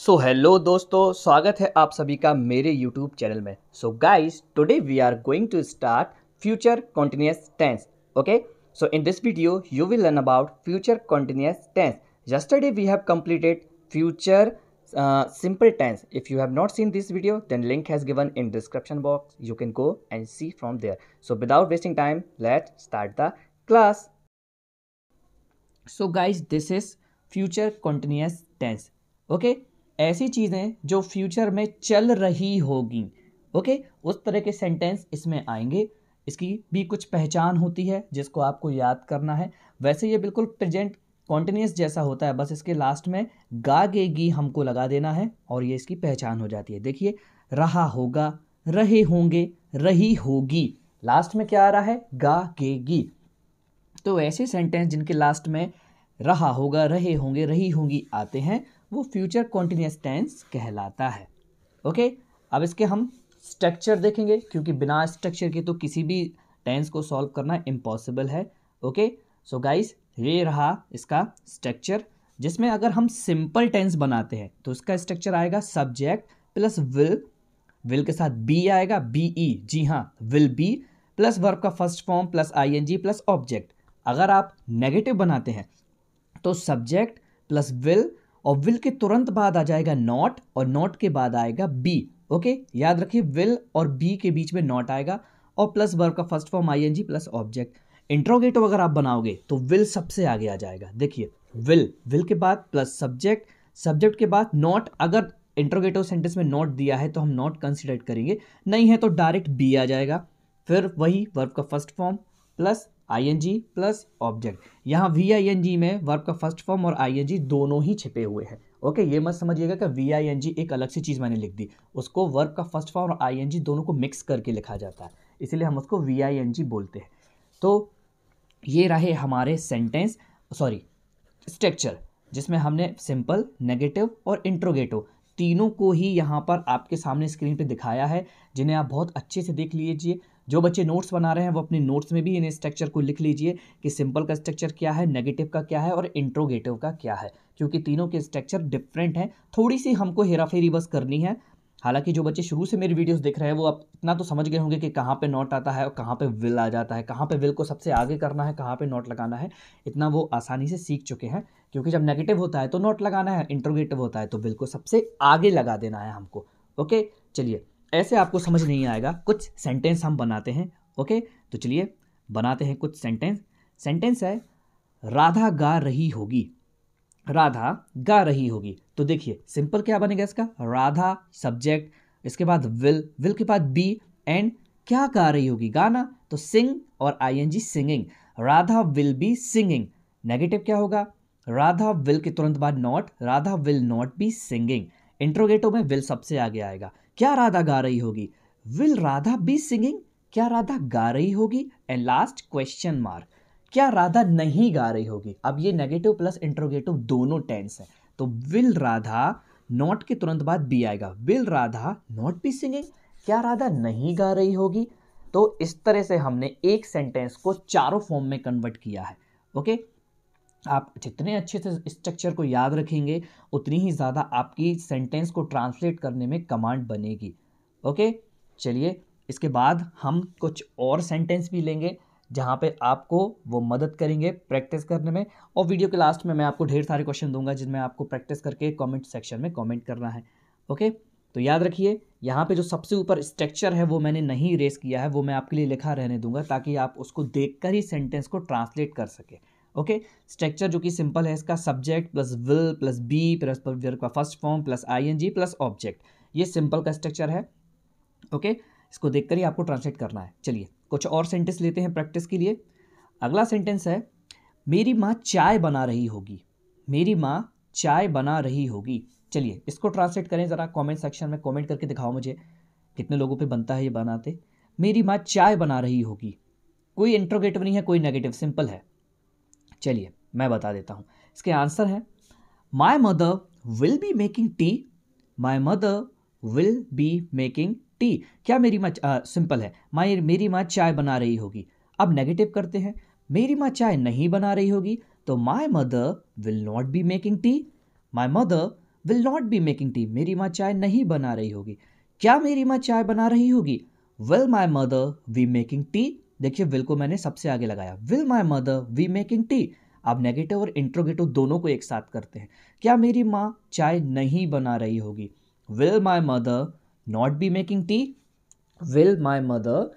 So hello दोस्तों स्वागत है आप सभी का मेरे यूट्यूब चैनल में so guys today we are going to start future continuous tense okay so in this video you will learn about future continuous tense yesterday we have completed future simple tense if you have not seen this video then link has given in description box you can go and see from there so without wasting time let start the class so guys this is future continuous tense okay ऐसी चीज़ें जो future में चल रही होगी okay उस तरह के सेंटेंस इसमें आएंगे इसकी भी कुछ पहचान होती है जिसको आपको याद करना है वैसे ये बिल्कुल प्रेजेंट कॉन्टिन्यूस जैसा होता है बस इसके लास्ट में गा गेगी हमको लगा देना है और ये इसकी पहचान हो जाती है देखिए रहा होगा रहे होंगे रही होगी लास्ट में क्या आ रहा है गा गेगी गी तो ऐसे सेंटेंस जिनके लास्ट में रहा होगा रहे होंगे रही होंगी आते हैं वो फ्यूचर कॉन्टीन्यूस टेंस कहलाता है ओके अब इसके हम स्ट्रक्चर देखेंगे क्योंकि बिना स्ट्रक्चर के तो किसी भी टेंस को सॉल्व करना इम्पॉसिबल है ओके सो गाइस ये रहा इसका स्ट्रक्चर जिसमें अगर हम सिंपल टेंस बनाते हैं तो इसका स्ट्रक्चर आएगा सब्जेक्ट प्लस विल विल के साथ बी आएगा बी ई e, जी हाँ विल बी प्लस वर्ब का first form plus I N G plus object अगर आप नेगेटिव बनाते हैं तो सब्जेक्ट प्लस विल और विल के तुरंत बाद आ जाएगा नॉट और नॉट के बाद आएगा बी ओके याद रखिए विल और बी के बीच में नॉट आएगा और प्लस वर्ब का first form I N G plus object interrogative अगर आप बनाओगे तो विल सबसे आगे आ जाएगा देखिए विल विल के बाद प्लस सब्जेक्ट सब्जेक्ट के बाद नॉट अगर इंट्रोगेटिव सेंटेंस में नॉट दिया है तो हम नॉट कंसिडर करेंगे नहीं है तो डायरेक्ट बी आ जाएगा फिर वही वर्ब का first form plus I N G plus object यहाँ वी आई एन जी में वर्ब का फर्स्ट फॉर्म और आई एन जी दोनों ही छिपे हुए हैं ओके ये मत समझिएगा कि वी आई एन जी एक अलग सी चीज़ मैंने लिख दी उसको वर्ब का फर्स्ट फॉर्म और आई एन जी दोनों को मिक्स करके लिखा जाता है इसलिए हम उसको वी आई एन जी बोलते हैं तो ये रहे हमारे सेंटेंस सॉरी स्ट्रक्चर जिसमें हमने सिंपल नेगेटिव और इंट्रोगेटिव तीनों को ही यहाँ पर आपके सामने स्क्रीन पे दिखाया है जिन्हें आप बहुत अच्छे से देख लीजिए जो बच्चे नोट्स बना रहे हैं वो अपने नोट्स में भी इन स्ट्रक्चर को लिख लीजिए कि सिंपल का स्ट्रक्चर क्या है नेगेटिव का क्या है और इंट्रोगेटिव का क्या है क्योंकि तीनों के स्ट्रक्चर डिफरेंट हैं थोड़ी सी हमको हेराफेरी बस करनी है हालांकि जो बच्चे शुरू से मेरी वीडियोस देख रहे हैं वो अब इतना तो समझ गए होंगे कि कहाँ पे नोट आता है और कहाँ पे विल आ जाता है कहाँ पे विल को सबसे आगे करना है कहाँ पे नोट लगाना है इतना वो आसानी से सीख चुके हैं क्योंकि जब नेगेटिव होता है तो नोट लगाना है इंट्रोगेटिव होता है तो विल को सबसे आगे लगा देना है हमको ओके चलिए ऐसे आपको समझ नहीं आएगा कुछ सेंटेंस हम बनाते हैं ओके तो चलिए बनाते हैं कुछ सेंटेंस सेंटेंस है राधा गा रही होगी राधा गा रही होगी तो देखिए सिंपल क्या बनेगा इसका राधा सब्जेक्ट इसके बाद विल विल के बाद बी एंड क्या गा रही होगी गाना तो सिंग और I G singing Radha will be singing negative क्या होगा राधा विल के तुरंत बाद not Radha will not be singing interrogative में विल सबसे आगे आएगा क्या राधा गा रही होगी विल राधा बी सिंगिंग क्या राधा गा रही होगी एंड लास्ट क्वेश्चन मार्क क्या राधा नहीं गा रही होगी अब ये नेगेटिव प्लस इंट्रोगेटिव दोनों टेंस है तो विल राधा नॉट के तुरंत बाद बी आएगा will Radha not be singing क्या राधा नहीं गा रही होगी तो इस तरह से हमने एक सेंटेंस को चारों फॉर्म में कन्वर्ट किया है ओके okay? आप जितने अच्छे से स्ट्रक्चर को याद रखेंगे उतनी ही ज़्यादा आपकी सेंटेंस को ट्रांसलेट करने में कमांड बनेगी ओके चलिए इसके बाद हम कुछ और सेंटेंस भी लेंगे जहाँ पे आपको वो मदद करेंगे प्रैक्टिस करने में और वीडियो के लास्ट में मैं आपको ढेर सारे क्वेश्चन दूंगा जिनमें आपको प्रैक्टिस करके कमेंट सेक्शन में कमेंट करना है ओके तो याद रखिए यहाँ पे जो सबसे ऊपर स्ट्रक्चर है वो मैंने नहीं रेस किया है वो मैं आपके लिए लिखा रहने दूंगा ताकि आप उसको देख ही सेंटेंस को ट्रांसलेट कर सकें ओके स्ट्रक्चर जो कि सिंपल है इसका subject plus will plus be plus का first form plus ING plus object ये सिंपल का स्ट्रक्चर है ओके okay? इसको देखकर ही आपको ट्रांसलेट करना है चलिए कुछ और सेंटेंस लेते हैं प्रैक्टिस के लिए अगला सेंटेंस है मेरी माँ चाय बना रही होगी मेरी माँ चाय बना रही होगी चलिए इसको ट्रांसलेट करें ज़रा कॉमेंट सेक्शन में कॉमेंट करके दिखाओ मुझे कितने लोगों पर बनता है ये बनाते मेरी माँ चाय बना रही होगी कोई इंट्रोगेटिव नहीं है कोई नेगेटिव सिंपल है चलिए मैं बता देता हूँ इसके आंसर है my mother will be making tea my mother will be making tea क्या मेरी माँ सिंपल है माई मेरी माँ चाय बना रही होगी अब नेगेटिव करते हैं मेरी माँ चाय नहीं बना रही होगी तो my mother will not be making tea my mother will not be making tea मेरी माँ चाय नहीं बना रही होगी क्या मेरी माँ चाय बना रही होगी will my mother be making tea देखिए विल को मैंने सबसे आगे लगाया will my mother be making tea आप नेगेटिव और इंट्रोगेटिव दोनों को एक साथ करते हैं क्या मेरी माँ चाय नहीं बना रही होगी will my mother not be making tea will my mother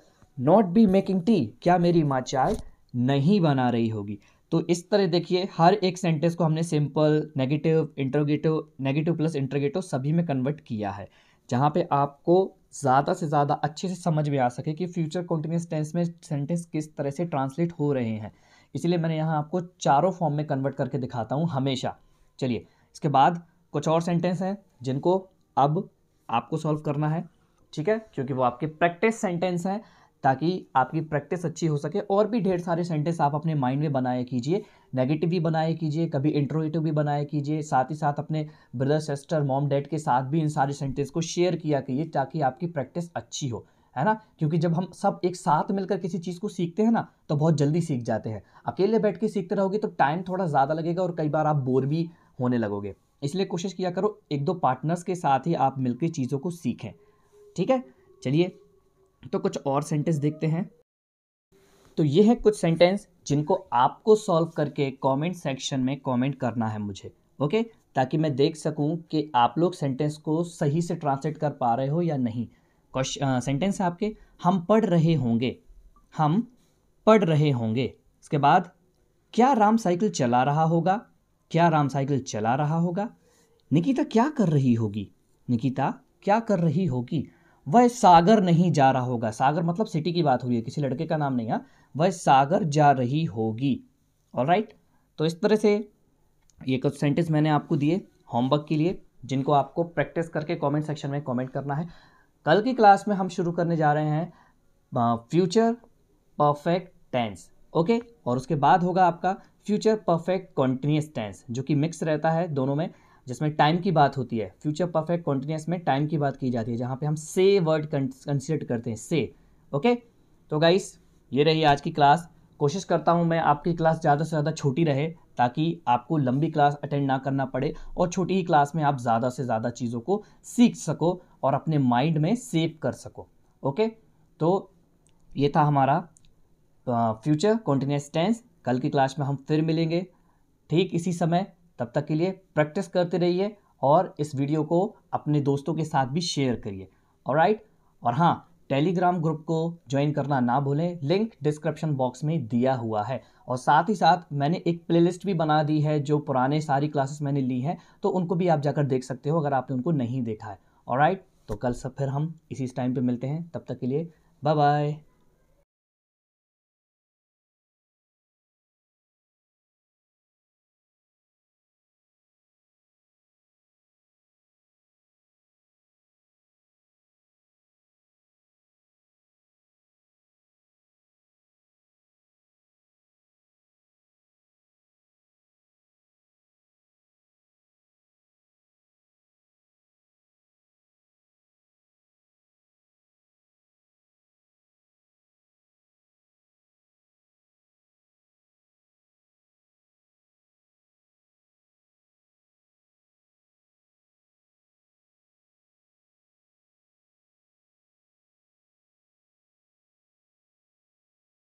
not be making tea क्या मेरी माँ चाय नहीं बना रही होगी तो इस तरह देखिए हर एक सेंटेंस को हमने simple negative interrogative negative plus interrogative सभी में कन्वर्ट किया है जहाँ पे आपको ज़्यादा से ज़्यादा अच्छे से समझ में आ सके कि फ्यूचर कॉन्टीन्यूस टेंस में सेंटेंस किस तरह से ट्रांसलेट हो रहे हैं इसलिए मैंने यहाँ आपको चारों फॉर्म में कन्वर्ट करके दिखाता हूँ हमेशा चलिए इसके बाद कुछ और सेंटेंस हैं जिनको अब आपको सॉल्व करना है ठीक है क्योंकि वो आपके प्रैक्टिस सेंटेंस हैं ताकि आपकी प्रैक्टिस अच्छी हो सके और भी ढेर सारे सेंटेंस आप अपने माइंड में बनाया कीजिए नेगेटिव भी बनाया कीजिए कभी इंट्रोवेटिव भी बनाया कीजिए साथ ही साथ अपने ब्रदर सिस्टर मॉम डैड के साथ भी इन सारे सेंटेंस को शेयर किया कीजिए ताकि आपकी प्रैक्टिस अच्छी हो है ना क्योंकि जब हम सब एक साथ मिलकर किसी चीज़ को सीखते हैं ना तो बहुत जल्दी सीख जाते हैं अकेले बैठ के सीखते रहोगे तो टाइम थोड़ा ज़्यादा लगेगा और कई बार आप बोर भी होने लगोगे इसलिए कोशिश किया करो एक दो पार्टनर्स के साथ ही आप मिलकर चीज़ों को सीखें ठीक है चलिए तो कुछ और सेंटेंस देखते हैं तो ये है कुछ सेंटेंस जिनको आपको सॉल्व करके कमेंट सेक्शन में कमेंट करना है मुझे ओके ताकि मैं देख सकूं कि आप लोग सेंटेंस को सही से ट्रांसलेट कर पा रहे हो या नहीं क्वेश्चन सेंटेंस है आपके हम पढ़ रहे होंगे हम पढ़ रहे होंगे इसके बाद क्या राम साइकिल चला रहा होगा क्या राम साइकिल चला रहा होगा निकिता क्या कर रही होगी निकिता क्या कर रही होगी वह सागर नहीं जा रहा होगा सागर मतलब सिटी की बात हो रही है किसी लड़के का नाम नहीं है वह सागर जा रही होगी ऑल राइट तो इस तरह से ये कुछ सेंटेंस मैंने आपको दिए होमवर्क के लिए जिनको आपको प्रैक्टिस करके कमेंट सेक्शन में कमेंट करना है कल की क्लास में हम शुरू करने जा रहे हैं फ्यूचर परफेक्ट टेंस ओके और उसके बाद होगा आपका फ्यूचर परफेक्ट कॉन्टीन्यूस टेंस जो कि मिक्स रहता है दोनों में जिसमें टाइम की बात होती है फ्यूचर परफेक्ट कॉन्टिन्यूस में टाइम की बात की जाती है जहाँ पे हम से वर्ड कंसिडर करते हैं से ओके तो गाइस ये रही आज की क्लास कोशिश करता हूँ मैं आपकी क्लास ज़्यादा से ज़्यादा छोटी रहे ताकि आपको लंबी क्लास अटेंड ना करना पड़े और छोटी ही क्लास में आप ज़्यादा से ज़्यादा चीज़ों को सीख सको और अपने माइंड में सेव कर सको ओके तो ये था हमारा फ्यूचर कॉन्टीन्यूस टेंस कल की क्लास में हम फिर मिलेंगे ठीक इसी समय तब तक के लिए प्रैक्टिस करते रहिए और इस वीडियो को अपने दोस्तों के साथ भी शेयर करिए और राइट और हाँ टेलीग्राम ग्रुप को ज्वाइन करना ना भूलें लिंक डिस्क्रिप्शन बॉक्स में दिया हुआ है और साथ ही साथ मैंने एक प्लेलिस्ट भी बना दी है जो पुराने सारी क्लासेस मैंने ली हैं तो उनको भी आप जाकर देख सकते हो अगर आपने उनको नहीं देखा है और राइट तो कल सब फिर हम इसी टाइम पर मिलते हैं तब तक के लिए बाय बाय